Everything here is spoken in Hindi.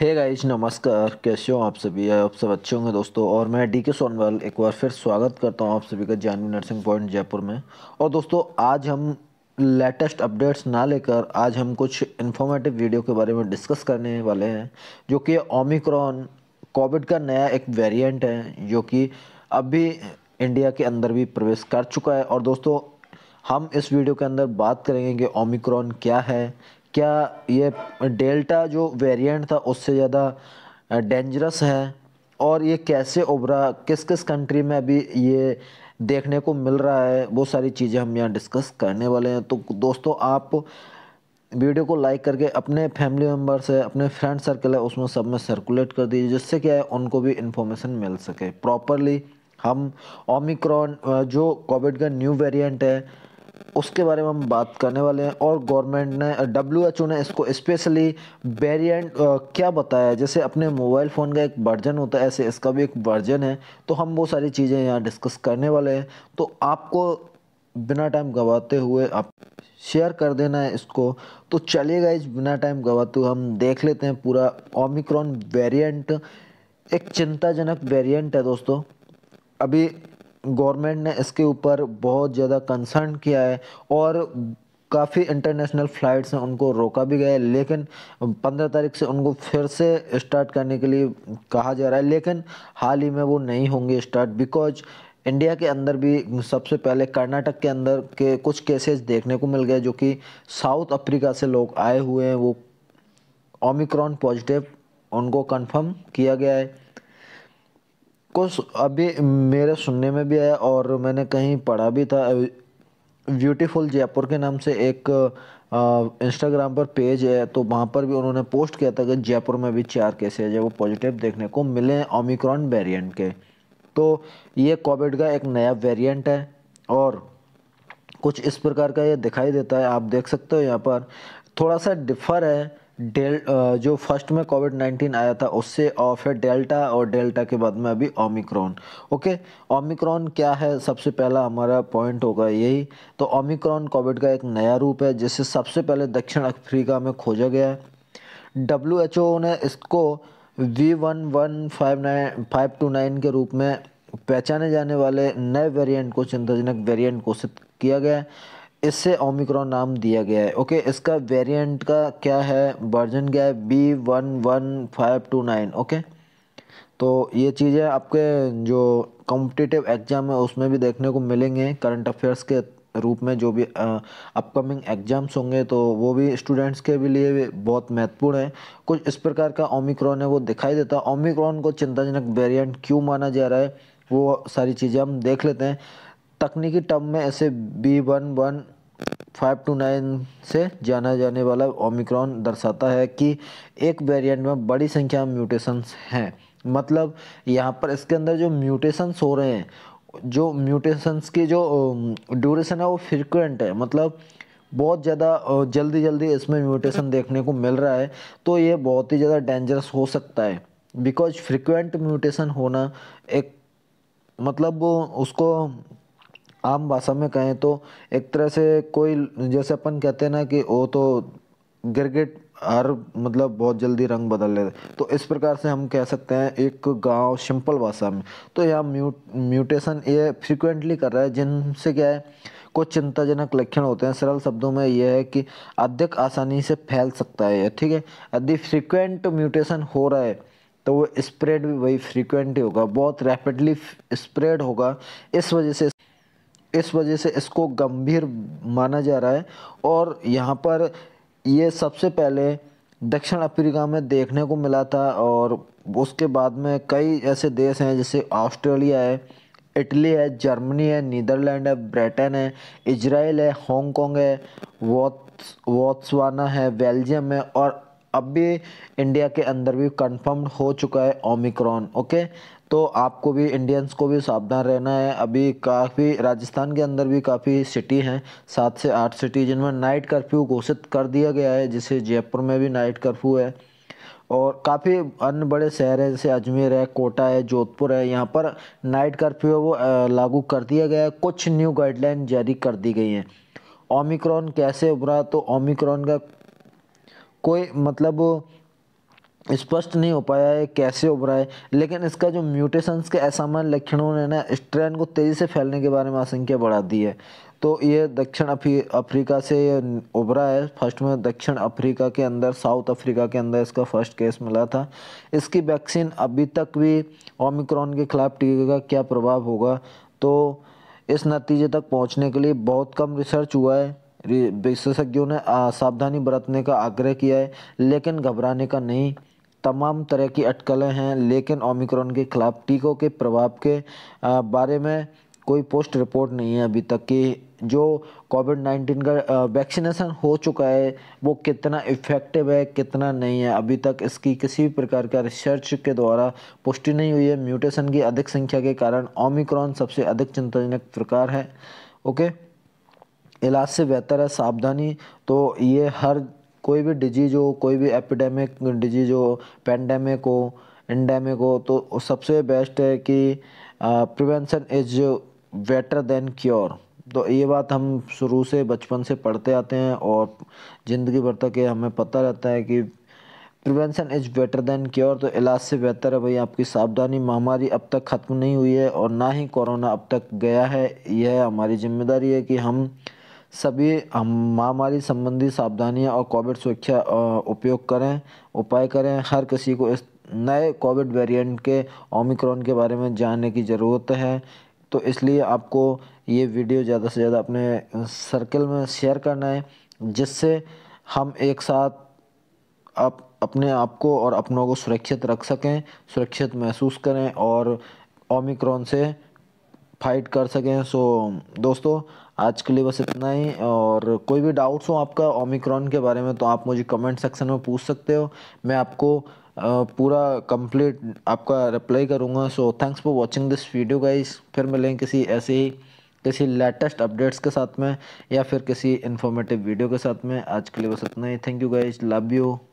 हे गाइज नमस्कार कैसे हो आप सभी आप सब अच्छे होंगे दोस्तों और मैं डी के सोनवाल एक बार फिर स्वागत करता हूं आप सभी का जानवी नर्सिंग पॉइंट जयपुर में और दोस्तों आज हम लेटेस्ट अपडेट्स ना लेकर आज हम कुछ इन्फॉर्मेटिव वीडियो के बारे में डिस्कस करने वाले हैं जो कि ओमिक्रॉन कोविड का नया एक वेरियंट है जो कि अब भी इंडिया के अंदर भी प्रवेश कर चुका है और दोस्तों हम इस वीडियो के अंदर बात करेंगे कि ओमिक्रॉन क्या है क्या ये डेल्टा जो वेरिएंट था उससे ज़्यादा डेंजरस है और ये कैसे उभरा किस किस कंट्री में अभी ये देखने को मिल रहा है वो सारी चीज़ें हम यहाँ डिस्कस करने वाले हैं तो दोस्तों आप वीडियो को लाइक करके अपने फैमिली मेम्बर्स है अपने फ्रेंड सर्कल है उसमें सब में सर्कुलेट कर दीजिए जिससे क्या है उनको भी इन्फॉर्मेशन मिल सके प्रॉपरली हम ओमिक्रॉन जो कोविड का न्यू वेरिएंट है उसके बारे में हम बात करने वाले हैं और गवर्नमेंट ने डब्ल्यू ने इसको स्पेशली वेरिएंट क्या बताया जैसे अपने मोबाइल फ़ोन का एक वर्जन होता है ऐसे इसका भी एक वर्जन है तो हम वो सारी चीज़ें यहाँ डिस्कस करने वाले हैं तो आपको बिना टाइम गवाते हुए आप शेयर कर देना है इसको तो चलिएगा इस बिना टाइम गवाते हुए हम देख लेते हैं पूरा ओमिक्रॉन वेरियंट एक चिंताजनक वेरियंट है दोस्तों अभी गवर्नमेंट ने इसके ऊपर बहुत ज़्यादा कंसर्न किया है और काफ़ी इंटरनेशनल फ़्लाइट्स हैं उनको रोका भी गया है लेकिन पंद्रह तारीख से उनको फिर से स्टार्ट करने के लिए कहा जा रहा है लेकिन हाल ही में वो नहीं होंगे स्टार्ट बिकॉज इंडिया के अंदर भी सबसे पहले कर्नाटक के अंदर के कुछ केसेस देखने को मिल गए जो कि साउथ अफ्रीका से लोग आए हुए हैं वो ओमिक्रॉन पॉजिटिव उनको कंफर्म किया गया है को अभी मेरे सुनने में भी आया और मैंने कहीं पढ़ा भी था ब्यूटीफुल जयपुर के नाम से एक इंस्टाग्राम पर पेज है तो वहाँ पर भी उन्होंने पोस्ट किया था कि जयपुर में भी चार केसेज है जो वो पॉजिटिव देखने को मिले ओमिक्रॉन वेरियंट के तो ये कोविड का एक नया वेरियंट है और कुछ इस प्रकार का ये दिखाई देता है आप देख सकते हो यहाँ पर थोड़ा सा डिफर है डेल जो फर्स्ट में कोविड नाइन्टीन आया था उससे ऑफ है डेल्टा और डेल्टा के बाद में अभी ओमिक्रॉन ओके ओमिक्रॉन क्या है सबसे पहला हमारा पॉइंट होगा यही तो ओमिक्रॉन कोविड का एक नया रूप है जिसे सबसे पहले दक्षिण अफ्रीका में खोजा गया है डब्ल्यू एच ओ ने इसको B one one five nine five two nine के रूप में पहचाने जाने वाले नए वेरियंट को चिंताजनक वेरियंट घोषित किया गया है इससे ओमिक्रॉन नाम दिया गया है ओके इसका वेरिएंट का क्या है वर्जन क्या है B one one five two nine okay तो ये चीज़ें आपके जो कॉम्पिटिटिव एग्ज़ाम है उसमें भी देखने को मिलेंगे करंट अफेयर्स के रूप में जो भी अपकमिंग एग्ज़ाम्स होंगे तो वो भी स्टूडेंट्स के भी लिए भी बहुत महत्वपूर्ण है कुछ इस प्रकार का ओमिक्रॉन है वो दिखाई देता है ओमिक्रॉन को चिंताजनक वेरिएंट क्यों माना जा रहा है वो सारी चीज़ें हम देख लेते हैं तकनीकी टर्म में ऐसे B one one five two nine से जाना जाने वाला ओमिक्रॉन दर्शाता है कि एक वेरिएंट में बड़ी संख्या में म्यूटेशंस हैं मतलब यहाँ पर इसके अंदर जो म्यूटेशंस हो रहे हैं जो म्यूटेशंस की जो ड्यूरेशन है वो फ्रिक्वेंट है मतलब बहुत ज़्यादा जल्दी जल्दी इसमें म्यूटेशन देखने को मिल रहा है तो ये बहुत ही ज़्यादा डेंजरस हो सकता है बिकॉज फ्रिक्वेंट म्यूटेशन होना एक मतलब उसको आम भाषा में कहें तो एक तरह से कोई जैसे अपन कहते हैं ना कि वो तो गिरगिट हर मतलब बहुत जल्दी रंग बदल लेते तो इस प्रकार से हम कह सकते हैं एक गांव सिंपल भाषा में तो यह म्यूट म्यूटेशन ये फ्रिक्वेंटली कर रहा है जिनसे क्या है कुछ चिंताजनक लक्षण होते हैं सरल शब्दों में यह है कि अधिक आसानी से फैल सकता है ठीक है यदि फ्रिक्वेंट म्यूटेशन हो रहा है तो वो स्प्रेड भी वही फ्रिक्वेंट ही होगा बहुत रैपिडली स्प्रेड होगा इस वजह से इस वजह से इसको गंभीर माना जा रहा है और यहाँ पर ये सबसे पहले दक्षिण अफ्रीका में देखने को मिला था और उसके बाद में कई ऐसे देश हैं जैसे ऑस्ट्रेलिया है इटली है जर्मनी है नीदरलैंड है ब्रिटेन है इजराइल है हांगकॉन्ग है वॉट्स वॉट्सवाना है बेल्जियम है और अब भी इंडिया के अंदर भी कंफर्म हो चुका है ओमिक्रॉन ओके तो आपको भी इंडियंस को भी सावधान रहना है अभी काफ़ी राजस्थान के अंदर भी काफ़ी सिटी हैं सात से आठ सिटी जिनमें नाइट कर्फ्यू घोषित कर दिया गया है जैसे जयपुर में भी नाइट कर्फ्यू है और काफ़ी अन्य बड़े शहर हैं जैसे अजमेर है कोटा है जोधपुर है यहाँ पर नाइट कर्फ्यू वो लागू कर दिया गया है कुछ न्यू गाइडलाइन जारी कर दी गई हैं ओमिक्रॉन कैसे उभरा तो ओमिक्रॉन का कोई मतलब स्पष्ट नहीं हो पाया है कैसे उभरा है लेकिन इसका जो म्यूटेशंस के असामान्य लक्षणों ने ना स्ट्रेन को तेज़ी से फैलने के बारे में आशंका बढ़ा दी है तो ये दक्षिण अफ्रीका से उभरा है फर्स्ट में दक्षिण अफ्रीका के अंदर साउथ अफ्रीका के अंदर इसका फर्स्ट केस मिला था इसकी वैक्सीन अभी तक भी ओमिक्रॉन के खिलाफ टीके का क्या प्रभाव होगा तो इस नतीजे तक पहुंचने के लिए बहुत कम रिसर्च हुआ है विशेषज्ञों ने सावधानी बरतने का आग्रह किया है लेकिन घबराने का नहीं तमाम तरह की अटकलें हैं लेकिन ओमिक्रॉन के खिलाफ टीकों के प्रभाव के बारे में कोई पोस्ट रिपोर्ट नहीं है अभी तक कि जो कोविड नाइन्टीन का वैक्सीनेशन हो चुका है वो कितना इफ़ेक्टिव है कितना नहीं है अभी तक इसकी किसी भी प्रकार का रिसर्च के द्वारा पुष्टि नहीं हुई है म्यूटेशन की अधिक संख्या के कारण ओमिक्रॉन सबसे अधिक चिंताजनक प्रकार है ओके इलाज से बेहतर है सावधानी तो ये हर कोई भी डिजीज हो कोई भी एपिडेमिक डिजीज हो पेंडेमिक हो इंडेमिक हो तो सबसे बेस्ट है कि prevention is better than cure तो ये बात हम शुरू से बचपन से पढ़ते आते हैं और ज़िंदगी भर तक ये हमें पता रहता है कि prevention is better than cure तो इलाज से बेहतर है भाई आपकी सावधानी महामारी अब तक ख़त्म नहीं हुई है और ना ही कोरोना अब तक गया है यह हमारी जिम्मेदारी है कि हम सभी महामारी संबंधी सावधानियाँ और कोविड सुरक्षा उपयोग करें उपाय करें हर किसी को इस नए कोविड वेरिएंट के ओमिक्रॉन के बारे में जानने की ज़रूरत है तो इसलिए आपको ये वीडियो ज़्यादा से ज़्यादा अपने सर्कल में शेयर करना है जिससे हम एक साथ आप अपने आप को और अपनों को सुरक्षित रख सकें सुरक्षित महसूस करें और ओमिक्रॉन से फाइट कर सकें सो दोस्तों आज के लिए बस इतना ही और कोई भी डाउट्स हो आपका ओमिक्रॉन के बारे में तो आप मुझे कमेंट सेक्शन में पूछ सकते हो मैं आपको पूरा कंप्लीट आपका रिप्लाई करूँगा so thanks for watching this video guys फिर मिलेंगे किसी ऐसे ही किसी लेटेस्ट अपडेट्स के साथ में या फिर किसी इन्फॉर्मेटिव वीडियो के साथ में आज के लिए बस इतना ही thank you guys love you